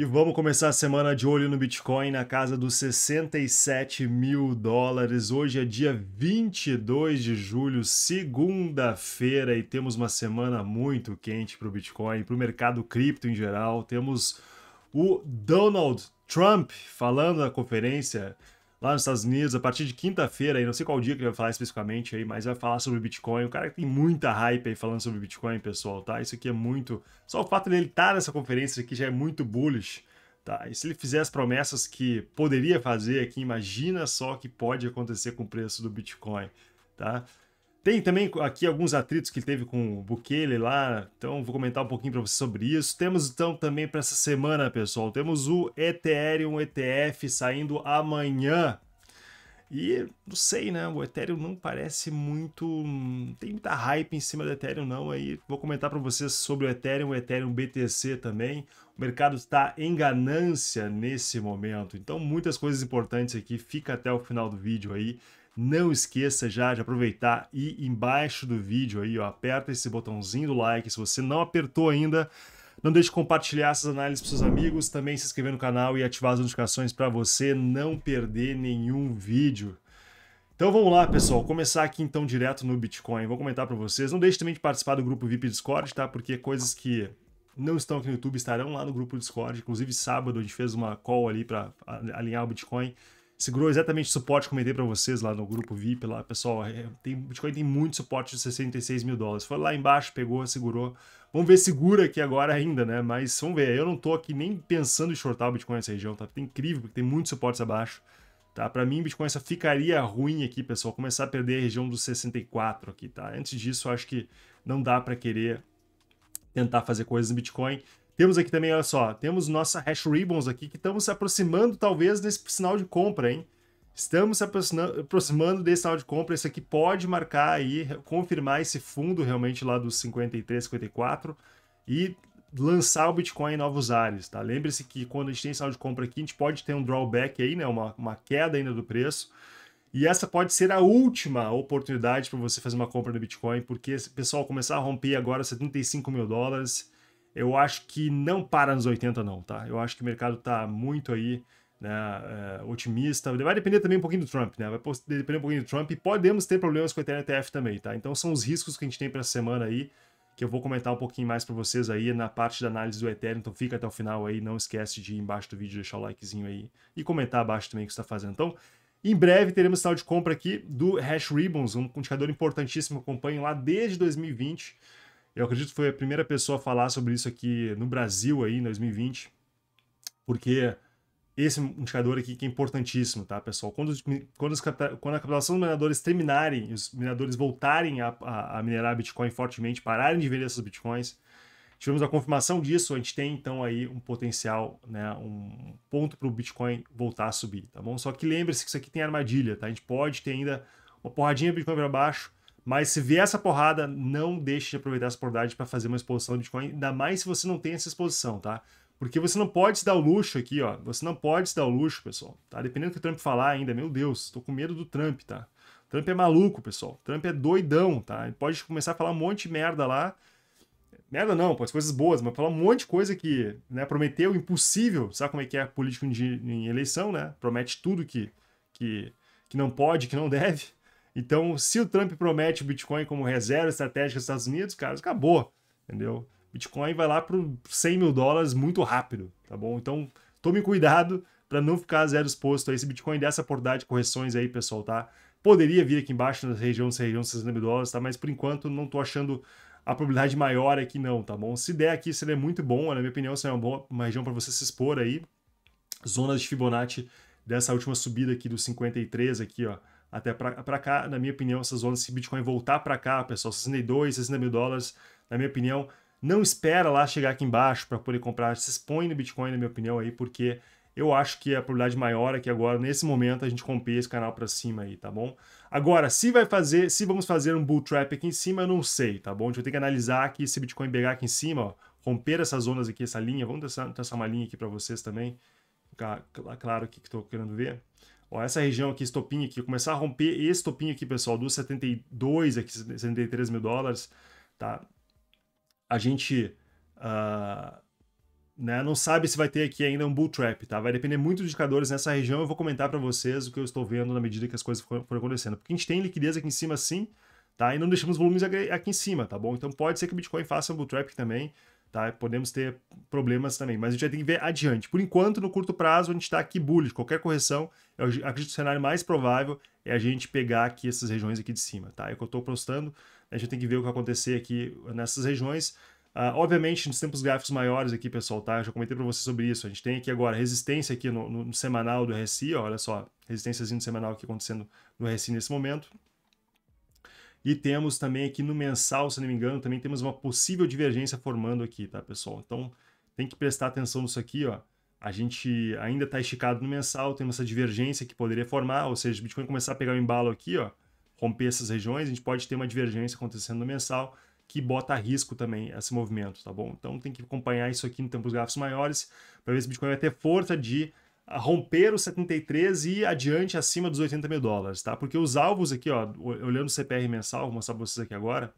E vamos começar a semana de olho no Bitcoin na casa dos 67 mil dólares. Hoje é dia 22 de julho, segunda-feira, e temos uma semana muito quente para o Bitcoin, para o mercado cripto em geral. Temos o Donald Trump falando na conferência lá nos Estados Unidos, a partir de quinta-feira, não sei qual dia que ele vai falar especificamente aí, mas vai falar sobre Bitcoin. O cara tem muita hype aí falando sobre Bitcoin, pessoal, tá? Isso aqui é muito. Só o fato dele estar tá nessa conferência aqui já é muito bullish, tá? E se ele fizer as promessas que poderia fazer aqui, imagina só o que pode acontecer com o preço do Bitcoin, tá? Tem também aqui alguns atritos que teve com o Bukele lá, então vou comentar um pouquinho para você sobre isso. Temos então também para essa semana, pessoal, temos o Ethereum ETF saindo amanhã. E não sei, né? O Ethereum não parece muito. Não tem muita hype em cima do Ethereum, não. Aí vou comentar para vocês sobre o Ethereum, o Ethereum BTC também. O mercado está em ganância nesse momento. Então, muitas coisas importantes aqui. Fica até o final do vídeo aí não esqueça já de aproveitar e embaixo do vídeo aí, ó, aperta esse botãozinho do like. Se você não apertou ainda, não deixe de compartilhar essas análises para seus amigos, também se inscrever no canal e ativar as notificações para você não perder nenhum vídeo. Então vamos lá, pessoal, começar aqui então direto no Bitcoin. Vou comentar para vocês. Não deixe também de participar do grupo VIP Discord, tá? Porque coisas que não estão aqui no YouTube estarão lá no grupo Discord. Inclusive sábado a gente fez uma call ali para alinhar o Bitcoin segurou exatamente o suporte que comentei para vocês lá no grupo VIP. Lá, pessoal, é, tem, Bitcoin tem muito suporte de 66 mil dólares. Foi lá embaixo, pegou, segurou. Vamos ver segura aqui agora ainda, né? Mas vamos ver. Eu não tô aqui nem pensando em shortar o Bitcoin nessa região, tá? Tem tá incrível, porque tem muitos suportes abaixo. Tá? Para mim, Bitcoin só ficaria ruim aqui, pessoal, começar a perder a região dos 64 aqui, tá? Antes disso, acho que não dá para querer tentar fazer coisas no Bitcoin. Temos aqui também, olha só, temos nossa Hash Ribbons aqui, que estamos se aproximando talvez desse sinal de compra, hein? Estamos se aproximando desse sinal de compra, isso aqui pode marcar aí, confirmar esse fundo realmente lá dos 53, 54 e lançar o Bitcoin em novos ares, tá? Lembre-se que quando a gente tem sinal de compra aqui, a gente pode ter um drawback aí, né? Uma, uma queda ainda do preço. E essa pode ser a última oportunidade para você fazer uma compra no Bitcoin, porque pessoal começar a romper agora 75 mil dólares, eu acho que não para nos 80 não, tá? Eu acho que o mercado tá muito aí, né, é, otimista. Vai depender também um pouquinho do Trump, né? Vai depender um pouquinho do Trump e podemos ter problemas com Ethereum ETF também, tá? Então são os riscos que a gente tem para essa semana aí, que eu vou comentar um pouquinho mais para vocês aí na parte da análise do Ethereum. Então fica até o final aí, não esquece de ir embaixo do vídeo deixar o likezinho aí e comentar abaixo também o que está fazendo. Então, em breve teremos sinal de compra aqui do Hash Ribbons, um indicador importantíssimo, acompanho lá desde 2020 eu acredito que foi a primeira pessoa a falar sobre isso aqui no Brasil aí em 2020, porque esse é indicador aqui que é importantíssimo, tá, pessoal? Quando, os, quando, os, quando a capitalização dos mineradores terminarem, os mineradores voltarem a, a, a minerar Bitcoin fortemente, pararem de vender esses Bitcoins, tivemos a confirmação disso, a gente tem então aí um potencial, né, um ponto para o Bitcoin voltar a subir, tá bom? Só que lembre-se que isso aqui tem armadilha, tá? A gente pode ter ainda uma porradinha de Bitcoin para baixo, mas se vier essa porrada, não deixe de aproveitar essa oportunidade para fazer uma exposição de Bitcoin, ainda mais se você não tem essa exposição, tá? Porque você não pode se dar o luxo aqui, ó. Você não pode se dar o luxo, pessoal, tá? Dependendo do que o Trump falar ainda, meu Deus, tô com medo do Trump, tá? Trump é maluco, pessoal. Trump é doidão, tá? Ele pode começar a falar um monte de merda lá. Merda não, pode ser coisas boas, mas falar um monte de coisa que, né, prometeu impossível. Sabe como é que é político em, eleição, né? Promete tudo que, que, que não pode, que não deve. Então, se o Trump promete o Bitcoin como reserva estratégica dos Estados Unidos, cara, acabou, entendeu? Bitcoin vai lá para 100 mil dólares muito rápido, tá bom? Então, tome cuidado para não ficar zero exposto a esse Bitcoin dessa portada de correções aí, pessoal, tá? Poderia vir aqui embaixo na região, na região de 60 mil dólares, tá? Mas por enquanto não tô achando a probabilidade maior aqui não, tá bom? Se der aqui, seria muito bom, na minha opinião, seria uma, boa, uma região para você se expor aí. zona de Fibonacci dessa última subida aqui dos 53 aqui, ó até para cá. Na minha opinião, essa zona, se Bitcoin voltar para cá, pessoal, 62, 60 mil dólares, na minha opinião, não espera lá chegar aqui embaixo para poder comprar. Se expõe no Bitcoin, na minha opinião, aí, porque eu acho que a probabilidade maior é que agora, nesse momento, a gente romper esse canal para cima aí, tá bom? Agora, se vai fazer, se vamos fazer um bull trap aqui em cima, eu não sei, tá bom? A gente vai ter que analisar aqui se Bitcoin pegar aqui em cima, ó, romper essas zonas aqui, essa linha. Vamos traçar, traçar uma linha aqui para vocês também. Ficar claro o que estou querendo ver. Ó, essa região aqui, esse topinho aqui, começar a romper esse topinho aqui, pessoal, dos 72, aqui, 73 mil dólares, tá? A gente uh, né, não sabe se vai ter aqui ainda um bull trap, tá? Vai depender muito dos indicadores nessa região. Eu vou comentar para vocês o que eu estou vendo na medida que as coisas forem acontecendo. Porque a gente tem liquidez aqui em cima, sim, tá? E não deixamos volumes aqui em cima, tá bom? Então pode ser que o Bitcoin faça um bull trap também, Tá? Podemos ter problemas também, mas a gente vai ter que ver adiante. Por enquanto, no curto prazo, a gente está aqui bullish. Qualquer correção, eu acredito que o cenário mais provável é a gente pegar aqui essas regiões aqui de cima. Tá? É o que eu estou postando, a gente tem que ver o que vai acontecer aqui nessas regiões. Uh, obviamente, nos tempos gráficos maiores aqui, pessoal, tá? Eu já comentei para você sobre isso. A gente tem aqui agora resistência aqui no, no, no semanal do RSI, olha só, resistênciazinho no semanal aqui acontecendo no RSI nesse momento. E temos também aqui no mensal, se não me engano, também temos uma possível divergência formando aqui, tá, pessoal? Então, tem que prestar atenção nisso aqui, ó. A gente ainda está esticado no mensal, temos essa divergência que poderia formar, ou seja, o Bitcoin começar a pegar o embalo aqui, ó, romper essas regiões, a gente pode ter uma divergência acontecendo no mensal que bota a risco também esse movimento, tá bom? Então tem que acompanhar isso aqui em tempos gráficos maiores para ver se o Bitcoin vai ter força de romper os 73 e adiante acima dos 80 mil dólares, tá? Porque os alvos aqui, ó, olhando o CPR mensal, vou mostrar pra vocês aqui agora.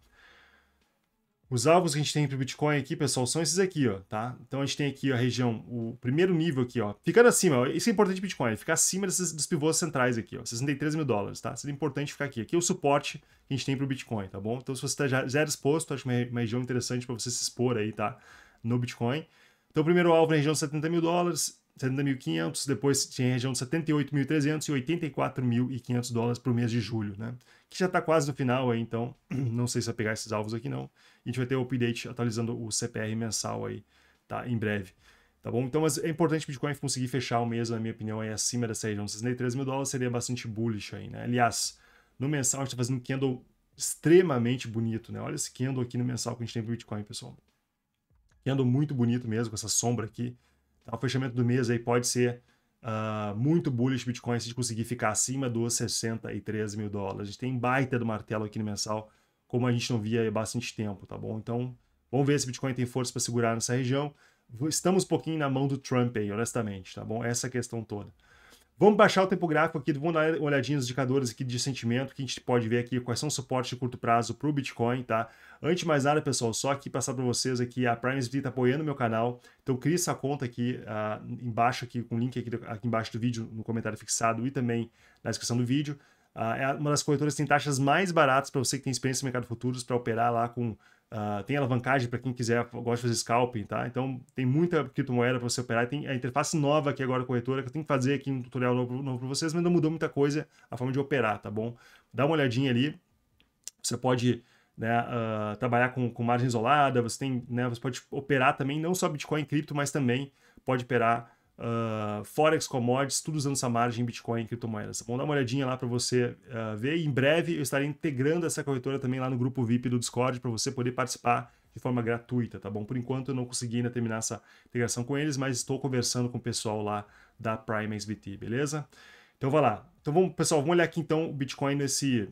Os alvos que a gente tem para o Bitcoin aqui, pessoal, são esses aqui, ó, tá? Então a gente tem aqui a região, o primeiro nível aqui, ó, ficando acima, ó, isso é importante para Bitcoin, ficar acima desses, dos pivôs centrais aqui, ó, 63 mil dólares, tá? Seria importante ficar aqui. Aqui é o suporte que a gente tem para o Bitcoin, tá bom? Então se você está já, já exposto, acho uma, uma região interessante para você se expor aí, tá? No Bitcoin. Então o primeiro alvo na região de 70 mil dólares, 70.500, depois tinha região de 78.300 e 84.500 dólares para o mês de julho, né? Que já está quase no final aí, então não sei se vai pegar esses alvos aqui não. A gente vai ter o update atualizando o CPR mensal aí, tá? Em breve. Tá bom? Então, mas é importante o Bitcoin conseguir fechar o mês, na minha opinião, aí acima dessa região de 63 mil dólares, seria bastante bullish aí, né? Aliás, no mensal a gente está fazendo um candle extremamente bonito, né? Olha esse candle aqui no mensal que a gente tem o Bitcoin, pessoal. Candle muito bonito mesmo, com essa sombra aqui. Então, o fechamento do mês aí pode ser uh, muito bullish Bitcoin se a gente conseguir ficar acima dos 63 mil dólares. A gente tem baita do martelo aqui no mensal, como a gente não via há bastante tempo, tá bom? Então, vamos ver se Bitcoin tem força para segurar nessa região. Estamos um pouquinho na mão do Trump aí, honestamente, tá bom? Essa é questão toda. Vamos baixar o tempo gráfico aqui, vamos dar uma olhadinha nos indicadores aqui de sentimento, que a gente pode ver aqui quais são os suportes de curto prazo para o Bitcoin, tá? Antes de mais nada, pessoal, só aqui passar para vocês aqui, a Prime está apoiando o meu canal, então crie essa conta aqui uh, embaixo, aqui, com o link aqui, aqui embaixo do vídeo, no comentário fixado e também na descrição do vídeo. Uh, é uma das corretoras que tem taxas mais baratas para você que tem experiência no mercado futuros para operar lá com Uh, tem alavancagem para quem quiser, gosta de fazer scalping, tá? Então tem muita criptomoeda para você operar. Tem a interface nova aqui agora, corretora, que eu tenho que fazer aqui um tutorial novo, novo para vocês, mas não mudou muita coisa a forma de operar, tá bom? Dá uma olhadinha ali. Você pode né, uh, trabalhar com, com margem isolada, você tem, né, você pode operar também, não só Bitcoin cripto, mas também pode operar uh, Forex, commodities, tudo usando essa margem em Bitcoin e criptomoedas. Vamos tá dar uma olhadinha lá para você uh, ver. E em breve eu estarei integrando essa corretora também lá no grupo VIP do Discord para você poder participar de forma gratuita, tá bom? Por enquanto eu não consegui ainda terminar essa integração com eles, mas estou conversando com o pessoal lá da Prime SBT, beleza? Então vai lá. Então vamos, pessoal, vamos olhar aqui então o Bitcoin nesse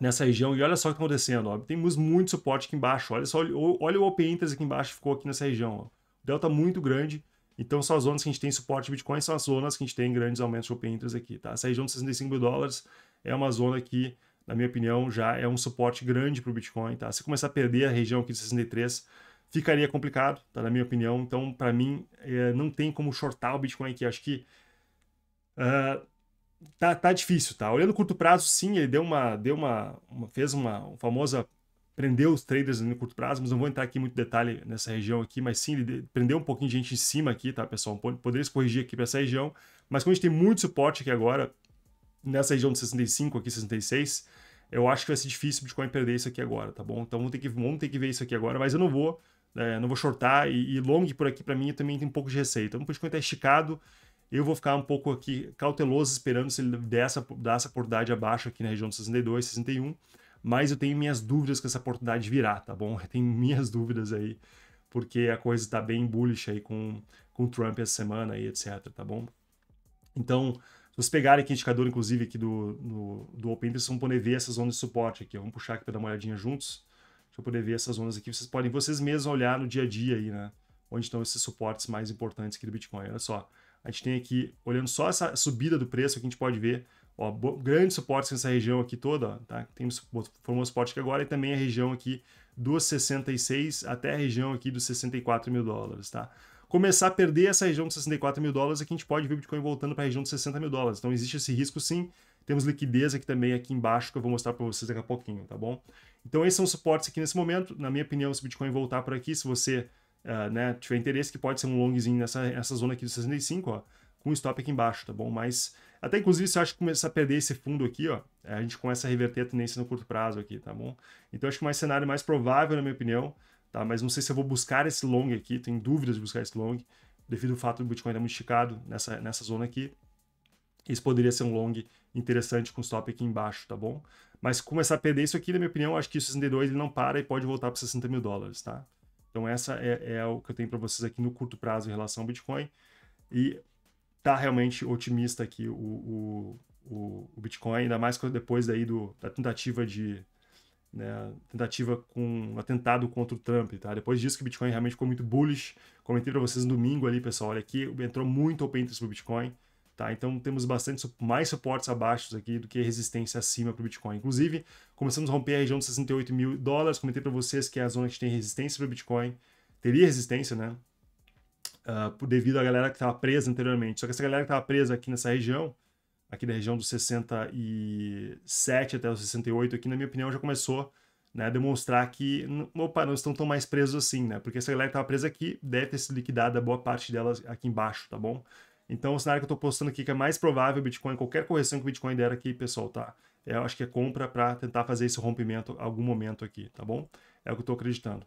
nessa região e olha só o que está acontecendo, ó. Temos muito suporte aqui embaixo. Olha só, olha o Open Interest aqui embaixo ficou aqui nessa região, ó. Delta muito grande então, são as zonas que a gente tem suporte Bitcoin, são as zonas que a gente tem grandes aumentos de Open Interest aqui, tá? Essa região de 65 mil dólares é uma zona que, na minha opinião, já é um suporte grande para o Bitcoin, tá? Se começar a perder a região aqui de 63, ficaria complicado, tá? Na minha opinião. Então, para mim, é, não tem como shortar o Bitcoin aqui. Acho que uh, tá, tá difícil, tá? Olhando curto prazo, sim, ele deu uma, deu uma, uma fez uma, uma famosa prendeu os traders no curto prazo, mas não vou entrar aqui muito detalhe nessa região aqui, mas sim, ele prendeu um pouquinho de gente em cima aqui, tá, pessoal? Poderia se corrigir aqui para essa região, mas como a gente tem muito suporte aqui agora, nessa região de 65 aqui, 66, eu acho que vai ser difícil o Bitcoin perder isso aqui agora, tá bom? Então vamos ter que, vamos ter que ver isso aqui agora, mas eu não vou, é, não vou shortar e, e long por aqui para mim também tem um pouco de receita. Então o Bitcoin está esticado, eu vou ficar um pouco aqui cauteloso esperando se ele der essa, dar essa oportunidade abaixo aqui na região de 62, 61, mas eu tenho minhas dúvidas que essa oportunidade virá, tá bom? Eu tenho minhas dúvidas aí, porque a coisa está bem bullish aí com, com o Trump essa semana aí etc, tá bom? Então, se vocês pegarem aqui o indicador, inclusive, aqui do, do, do Open Interest, vão poder ver essas zonas de suporte aqui. Vamos puxar aqui para dar uma olhadinha juntos, para poder ver essas zonas aqui. Vocês podem vocês mesmos olhar no dia a dia aí, né? Onde estão esses suportes mais importantes aqui do Bitcoin. Olha só, a gente tem aqui, olhando só essa subida do preço, que a gente pode ver Ó, grandes suportes nessa região aqui toda, ó, tá? Temos, formou suporte aqui agora e também a região aqui dos 66 até a região aqui dos 64 mil dólares, tá? Começar a perder essa região dos 64 mil dólares, aqui a gente pode ver o Bitcoin voltando para a região dos 60 mil dólares. Então existe esse risco sim. Temos liquidez aqui também aqui embaixo que eu vou mostrar para vocês daqui a pouquinho, tá bom? Então esses são os suportes aqui nesse momento. Na minha opinião, se o Bitcoin voltar por aqui, se você uh, né, tiver interesse, que pode ser um longzinho nessa, nessa zona aqui dos 65, ó, com stop aqui embaixo, tá bom? Mas até inclusive, se eu acho que começar a perder esse fundo aqui, ó, a gente começa a reverter a tendência no curto prazo aqui, tá bom? Então acho que mais cenário mais provável, na minha opinião, tá? Mas não sei se eu vou buscar esse long aqui, tenho dúvidas de buscar esse long, devido ao fato do Bitcoin estar muito esticado nessa, nessa zona aqui. Isso poderia ser um long interessante com stop aqui embaixo, tá bom? Mas começar a perder isso aqui, na minha opinião, acho que o 62 ele não para e pode voltar para 60 mil dólares, tá? Então essa é, é o que eu tenho para vocês aqui no curto prazo em relação ao Bitcoin. E tá realmente otimista aqui o, o, o, o Bitcoin, ainda mais depois daí do, da tentativa de né, tentativa com um atentado contra o Trump, tá? Depois disso que o Bitcoin realmente ficou muito bullish, comentei para vocês no domingo ali, pessoal, olha aqui, entrou muito open interest pro Bitcoin, tá? Então temos bastante mais suportes abaixo aqui do que resistência acima para o Bitcoin. Inclusive, começamos a romper a região dos 68 mil dólares, comentei para vocês que é a zona que tem resistência para o Bitcoin, teria resistência, né? uh, devido à galera que estava presa anteriormente. Só que essa galera que estava presa aqui nessa região, aqui da região dos 67 até os 68, aqui, na minha opinião, já começou né, a demonstrar que, opa, não estão tão mais presos assim, né? Porque essa galera que estava presa aqui deve ter sido liquidada boa parte delas aqui embaixo, tá bom? Então, o cenário que eu estou postando aqui que é mais provável, Bitcoin, qualquer correção que o Bitcoin der aqui, pessoal, tá? É, eu acho que é compra para tentar fazer esse rompimento algum momento aqui, tá bom? É o que eu estou acreditando.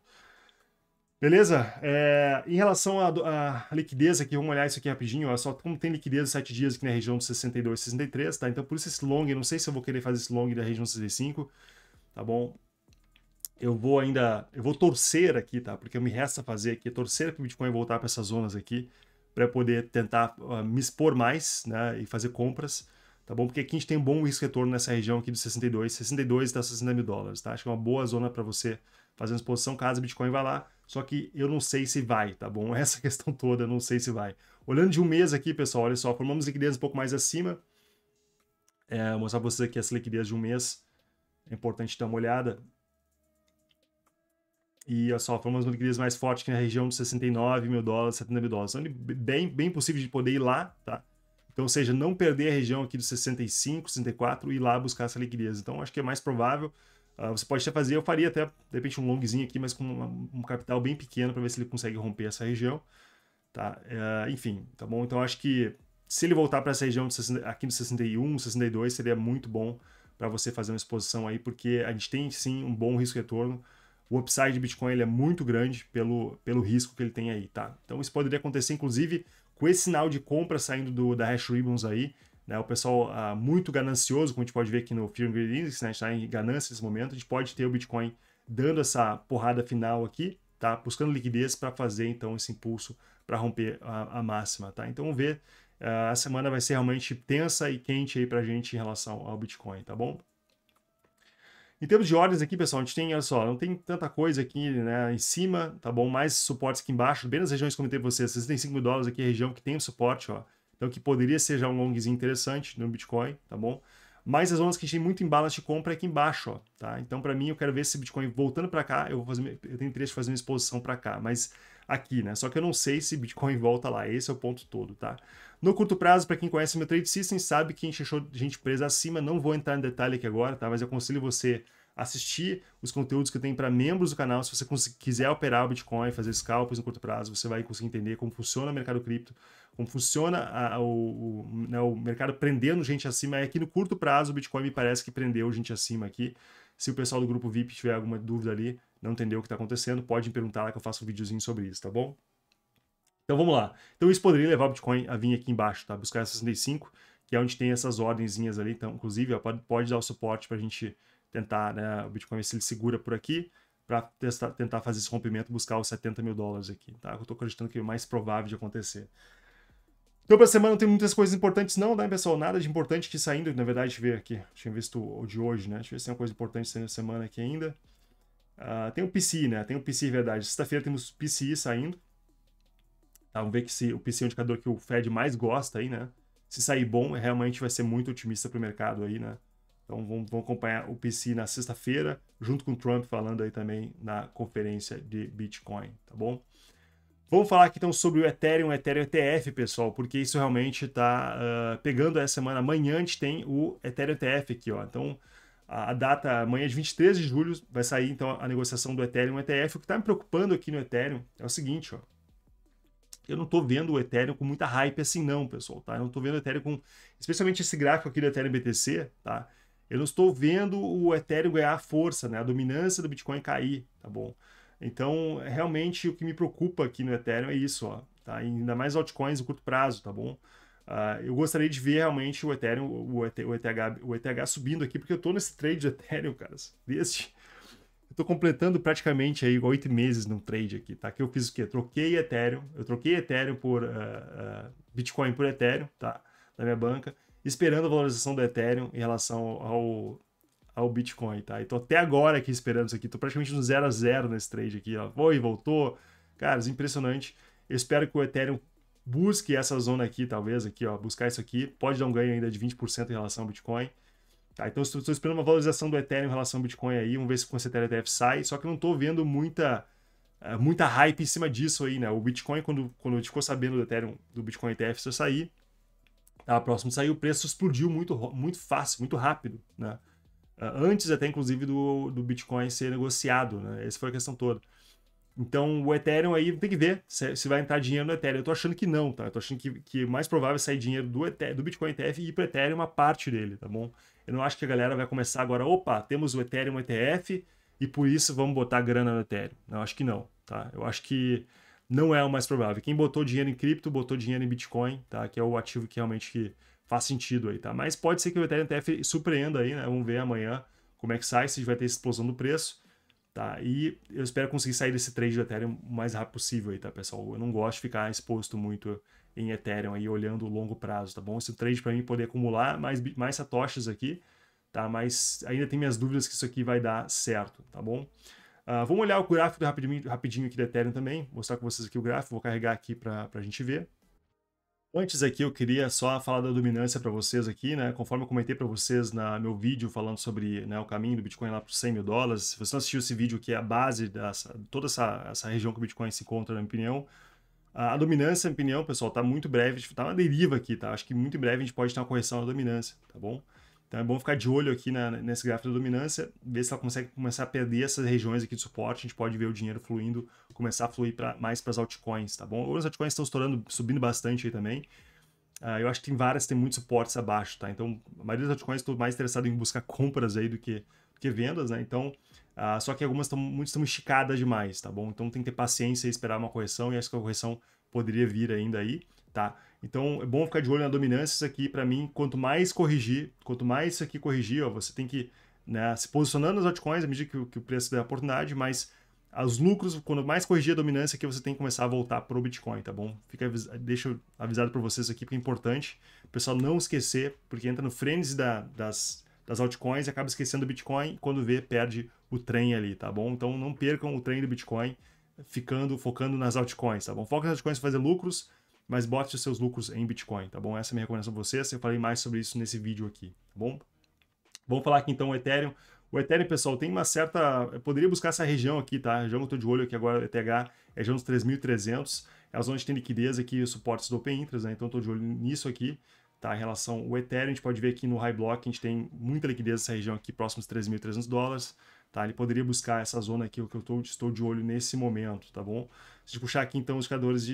Beleza? É, em relação à, liquidez aqui, vamos olhar isso aqui rapidinho. Olha só como tem liquidez de 7 dias aqui na região dos 62, 63, tá? Então por isso esse long, eu não sei se eu vou querer fazer esse long da região 65, tá bom? Eu vou ainda, eu vou torcer aqui, tá? Porque me resta fazer aqui, torcer para o Bitcoin voltar para essas zonas aqui, para poder tentar uh, me expor mais, né? E fazer compras, tá bom? Porque aqui a gente tem um bom risco retorno nessa região aqui dos 62, 62 está 60 mil dólares, tá? Acho que é uma boa zona para você fazendo exposição, caso o Bitcoin vá lá, só que eu não sei se vai, tá bom? Essa questão toda, eu não sei se vai. Olhando de um mês aqui, pessoal, olha só, formamos liquidez um pouco mais acima. É, vou mostrar para vocês aqui essa liquidez de um mês. É importante dar uma olhada. E olha só, formamos uma liquidez mais forte aqui na região dos 69 mil dólares, 70 mil dólares. Então, bem, bem possível de poder ir lá, tá? Então, ou seja, não perder a região aqui dos 65, 64 e ir lá buscar essa liquidez. Então, acho que é mais provável. Ah, você pode até fazer, eu faria até, de repente, um longzinho aqui, mas com uma, um capital bem pequeno para ver se ele consegue romper essa região. Tá? Uh, enfim, tá bom? Então acho que se ele voltar para essa região de 60, aqui no 61, 62, seria muito bom para você fazer uma exposição aí, porque a gente tem sim um bom risco-retorno. O upside de Bitcoin ele é muito grande pelo, pelo risco que ele tem aí, tá? Então isso poderia acontecer, inclusive, com esse sinal de compra saindo do, da Hash Ribbons aí, né? O pessoal ah, muito ganancioso, como a gente pode ver aqui no Fear and Greed Index, né? a gente está em ganância nesse momento, a gente pode ter o Bitcoin dando essa porrada final aqui, tá? buscando liquidez para fazer então esse impulso para romper a, a, máxima. Tá? Então vamos ver, ah, a semana vai ser realmente tensa e quente aí para a gente em relação ao Bitcoin, tá bom? Em termos de ordens aqui, pessoal, a gente tem, olha só, não tem tanta coisa aqui né, em cima, tá bom? Mais suportes aqui embaixo, bem nas regiões que eu comentei para vocês, 65 mil dólares aqui, é região que tem o suporte, ó. Então, que poderia ser já um longzinho interessante no Bitcoin, tá bom? Mas as zonas que a gente tem muito imbalance de compra é aqui embaixo, ó, tá? Então, para mim, eu quero ver se Bitcoin voltando para cá, eu, vou fazer, eu tenho interesse de fazer uma exposição para cá, mas aqui, né? Só que eu não sei se Bitcoin volta lá, esse é o ponto todo, tá? No curto prazo, para quem conhece meu Trade System, sabe que a gente a gente presa acima, não vou entrar em detalhe aqui agora, tá? Mas eu aconselho você assistir os conteúdos que tem para membros do canal. Se você quiser operar o Bitcoin, fazer scalpers no curto prazo, você vai conseguir entender como funciona o mercado cripto, como funciona a, a, o, o, né, o, mercado prendendo gente acima. É que no curto prazo o Bitcoin me parece que prendeu gente acima aqui. Se o pessoal do grupo VIP tiver alguma dúvida ali, não entendeu o que está acontecendo, pode me perguntar lá que eu faço um videozinho sobre isso, tá bom? Então vamos lá. Então isso poderia levar o Bitcoin a vir aqui embaixo, tá? Buscar 65, que é onde tem essas ordenzinhas ali. Então, inclusive, ó, pode, pode dar o suporte para a gente tentar, né, o Bitcoin se ele segura por aqui para tentar fazer esse rompimento, buscar os 70 mil dólares aqui, tá? Eu estou acreditando que é o mais provável de acontecer. Então, para a semana não tem muitas coisas importantes, não, né, pessoal? Nada de importante que saindo, na verdade, ver aqui. Tinha visto o de hoje, né? Deixa eu ver se tem uma coisa importante saindo semana aqui ainda. Uh, tem o PC, né? Tem o PC, é verdade. Sexta-feira temos o saindo. Tá, vamos ver que se o PC é o indicador que o Fed mais gosta aí, né? Se sair bom, realmente vai ser muito otimista para o mercado aí, né? Então vamos acompanhar o PC na sexta-feira, junto com o Trump falando aí também na conferência de Bitcoin, tá bom? Vamos falar aqui então sobre o Ethereum, Ethereum ETF, pessoal, porque isso realmente está uh, ah, pegando essa semana. Amanhã a gente tem o Ethereum ETF aqui, ó. Então a, a data, amanhã de 23 de julho, vai sair então a negociação do Ethereum ETF. O que está me preocupando aqui no Ethereum é o seguinte, ó eu não estou vendo o Ethereum com muita hype assim não, pessoal, tá? Eu não estou vendo o Ethereum com... Especialmente esse gráfico aqui do Ethereum BTC, tá? Eu não estou vendo o Ethereum ganhar força, né? A dominância do Bitcoin cair, tá bom? Então, realmente, o que me preocupa aqui no Ethereum é isso, ó. Tá? Ainda mais altcoins no curto prazo, tá bom? Uh, eu gostaria de ver realmente o Ethereum, o, ETH, o, ETH, o ETH subindo aqui, porque eu tô nesse trade de Ethereum, cara. Desde. Eu tô completando praticamente aí oito meses num trade aqui, tá? Que eu fiz o quê? Troquei Ethereum, eu troquei Ethereum por uh, uh, Bitcoin por Ethereum, tá? Na minha banca esperando a valorização do Ethereum em relação ao, ao Bitcoin, tá? Então até agora aqui esperando isso aqui, tô praticamente no zero a zero nesse trade aqui, ó. Foi, voltou. cara, é impressionante. Eu espero que o Ethereum busque essa zona aqui, talvez, aqui, ó. Buscar isso aqui. Pode dar um ganho ainda de 20% em relação ao Bitcoin. Tá, então estou esperando uma valorização do Ethereum em relação ao Bitcoin aí, vamos ver se com esse Ethereum ETF sai, só que não estou vendo muita, é, muita hype em cima disso aí, né? O Bitcoin, quando, quando a gente ficou sabendo do Ethereum, do Bitcoin ETF, se eu sair, estava próximo de sair, o preço explodiu muito, muito fácil, muito rápido, né? Ah, antes até, inclusive, do, do Bitcoin ser negociado, né? Essa foi a questão toda. Então, o Ethereum aí tem que ver se, se vai entrar dinheiro no Ethereum. Eu tô achando que não, tá? Eu tô achando que, que é mais provável é sair dinheiro do, Ethereum, do Bitcoin ETF e ir pro Ethereum uma parte dele, tá bom? Eu não acho que a galera vai começar agora, opa, temos o Ethereum ETF e por isso vamos botar grana no Ethereum. Não, acho que não, tá? Eu acho que não é o mais provável. Quem botou dinheiro em cripto, botou dinheiro em Bitcoin, tá? Que é o ativo que realmente que faz sentido aí, tá? Mas pode ser que o Ethereum TF surpreenda aí, né? Vamos ver amanhã como é que sai, se vai ter explosão do preço, tá? E eu espero conseguir sair desse trade do Ethereum o mais rápido possível aí, tá, pessoal? Eu não gosto de ficar exposto muito em Ethereum aí, olhando o longo prazo, tá bom? Esse trade para mim poder acumular mais, mais satoshis aqui, tá? Mas ainda tem minhas dúvidas que isso aqui vai dar certo, tá bom? Uh, vamos olhar o gráfico rapidinho, rapidinho aqui da Ethereum também, mostrar com vocês aqui o gráfico, vou carregar aqui para a gente ver. Antes aqui eu queria só falar da dominância para vocês aqui, né? Conforme eu comentei para vocês no meu vídeo falando sobre né, o caminho do Bitcoin lá para os 100 mil dólares, se você não assistiu esse vídeo que é a base de toda essa, essa região que o Bitcoin se encontra, na minha opinião, a dominância, na minha opinião, pessoal, está muito breve, está uma deriva aqui, tá? Acho que muito em breve a gente pode ter uma correção na dominância, tá bom? Então é bom ficar de olho aqui na, nesse gráfico da dominância, ver se ela consegue começar a perder essas regiões aqui de suporte, a gente pode ver o dinheiro fluindo, começar a fluir pra, mais para as altcoins, tá bom? Ou as altcoins estão estourando, subindo bastante aí também. Uh, eu acho que tem várias, tem muitos suportes abaixo, tá? Então, a maioria das altcoins estou mais interessado em buscar compras aí do que, do que vendas, né? Então, Uh, só que algumas estão muito esticadas demais, tá bom? Então tem que ter paciência e esperar uma correção, e acho que a correção poderia vir ainda aí, tá? Então é bom ficar de olho na dominância isso aqui, para mim, quanto mais corrigir, quanto mais isso aqui corrigir, ó, você tem que né, se posicionando nas altcoins à medida que, que o preço der oportunidade, mas os lucros, quando mais corrigir a dominância, é que você tem que começar a voltar para o Bitcoin, tá bom? Fica, deixa avisado para vocês aqui, porque é importante o pessoal não esquecer, porque entra no frenesi da, das das altcoins, acaba esquecendo o Bitcoin, quando vê, perde o trem ali, tá bom? Então não percam o trem do Bitcoin ficando focando nas altcoins, tá bom? Foca nas altcoins para fazer lucros, mas bote os seus lucros em Bitcoin, tá bom? Essa é a minha recomendação para vocês, eu falei mais sobre isso nesse vídeo aqui, tá bom? Vamos falar aqui então o Ethereum. O Ethereum, pessoal, tem uma certa... Eu poderia buscar essa região aqui, tá? já região que eu estou de olho aqui agora, o ETH, é já região dos 3.300. É a zona onde tem liquidez aqui, suportes do Open Interest, né? Então estou de olho nisso aqui. Tá? Em relação ao Ethereum, a gente pode ver que no High Block a gente tem muita liquidez nessa região aqui, próximos 3.300 dólares. Tá? Ele poderia buscar essa zona aqui, o que eu tô, estou de olho nesse momento, tá bom? Se puxar aqui então os indicadores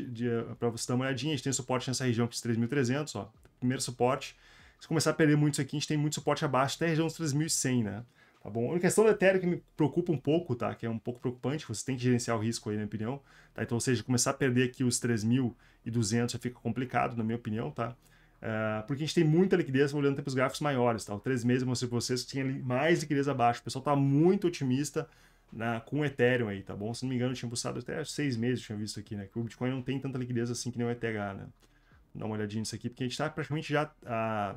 para você dar uma olhadinha, a gente tem suporte nessa região aqui dos 3.300, ó. Primeiro suporte. Se começar a perder muito isso aqui, a gente tem muito suporte abaixo, até a região dos 3.100, né? Tá bom? A questão do Ethereum que me preocupa um pouco, tá? Que é um pouco preocupante, você tem que gerenciar o risco aí, na minha opinião. Tá? Então, ou seja, começar a perder aqui os 3.200 já fica complicado, na minha opinião, tá? Uh, porque a gente tem muita liquidez olhando para os gráficos maiores. Tá? O 3 meses eu mostrei para vocês que tinha mais liquidez abaixo. O pessoal está muito otimista na, né, com o Ethereum aí, tá bom? Se não me engano, eu tinha postado até 6 meses, eu tinha visto aqui, né? Que o Bitcoin não tem tanta liquidez assim que nem o ETH, né? Dá uma olhadinha nisso aqui, porque a gente está praticamente já. A, ah,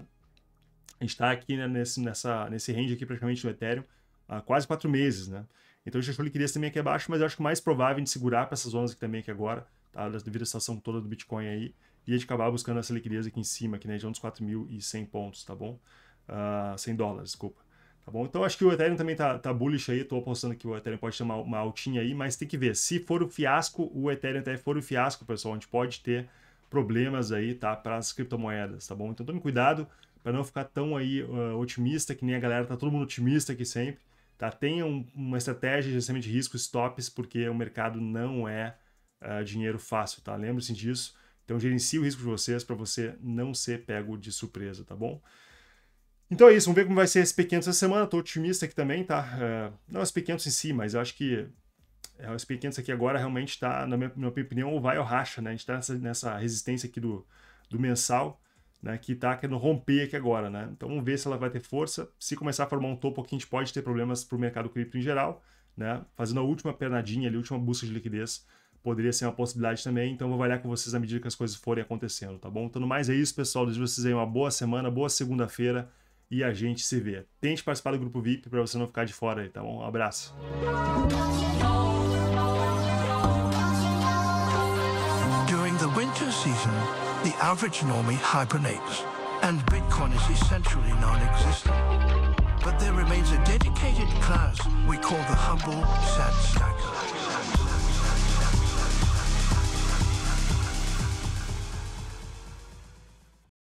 a gente está aqui né, nesse, nessa, nesse range aqui praticamente do Ethereum há quase 4 meses, né? Então a gente achou liquidez também aqui abaixo, mas eu acho que mais provável de é segurar para essas zonas aqui também aqui agora, tá? Devido à situação toda do Bitcoin aí e a gente acabar buscando essa liquidez aqui em cima, aqui na região dos 4.100 pontos, tá bom? Uh, ah, 100 dólares, desculpa. Tá bom? Então acho que o Ethereum também tá, tá bullish aí, tô apostando que o Ethereum pode chamar uma, altinha aí, mas tem que ver. Se for o fiasco, o Ethereum até for o fiasco, pessoal, a gente pode ter problemas aí, tá? Para as criptomoedas, tá bom? Então tome cuidado para não ficar tão aí uh, otimista, que nem a galera tá todo mundo otimista aqui sempre, tá? Tenha um, uma estratégia de gestão de risco, stops, porque o mercado não é uh, dinheiro fácil, tá? Lembre-se disso então gerencie o risco de vocês para você não ser pego de surpresa, tá bom? Então é isso, vamos ver como vai ser esse pequeno essa semana, tô otimista aqui também, tá? Uh, não esse é pequeno em si, mas eu acho que é esse pequeno aqui agora realmente está, na minha, minha opinião, ou vai ou racha, né? A gente está nessa, nessa, resistência aqui do, do mensal, né, que está querendo romper aqui agora, né? Então vamos ver se ela vai ter força. Se começar a formar um topo aqui, a gente pode ter problemas para o mercado cripto em geral, né? Fazendo a última pernadinha ali, a última busca de liquidez poderia ser uma possibilidade também. Então, vou avaliar com vocês à medida que as coisas forem acontecendo, tá bom? Então, no mais é isso, pessoal. Desejo vocês aí uma boa semana, boa segunda-feira e a gente se vê. Tente participar do grupo VIP para você não ficar de fora aí, tá bom? Um abraço. During the winter season, the average normie hibernates, and Bitcoin is essentially non-existent. But there remains a dedicated class we call the humble sad stacker.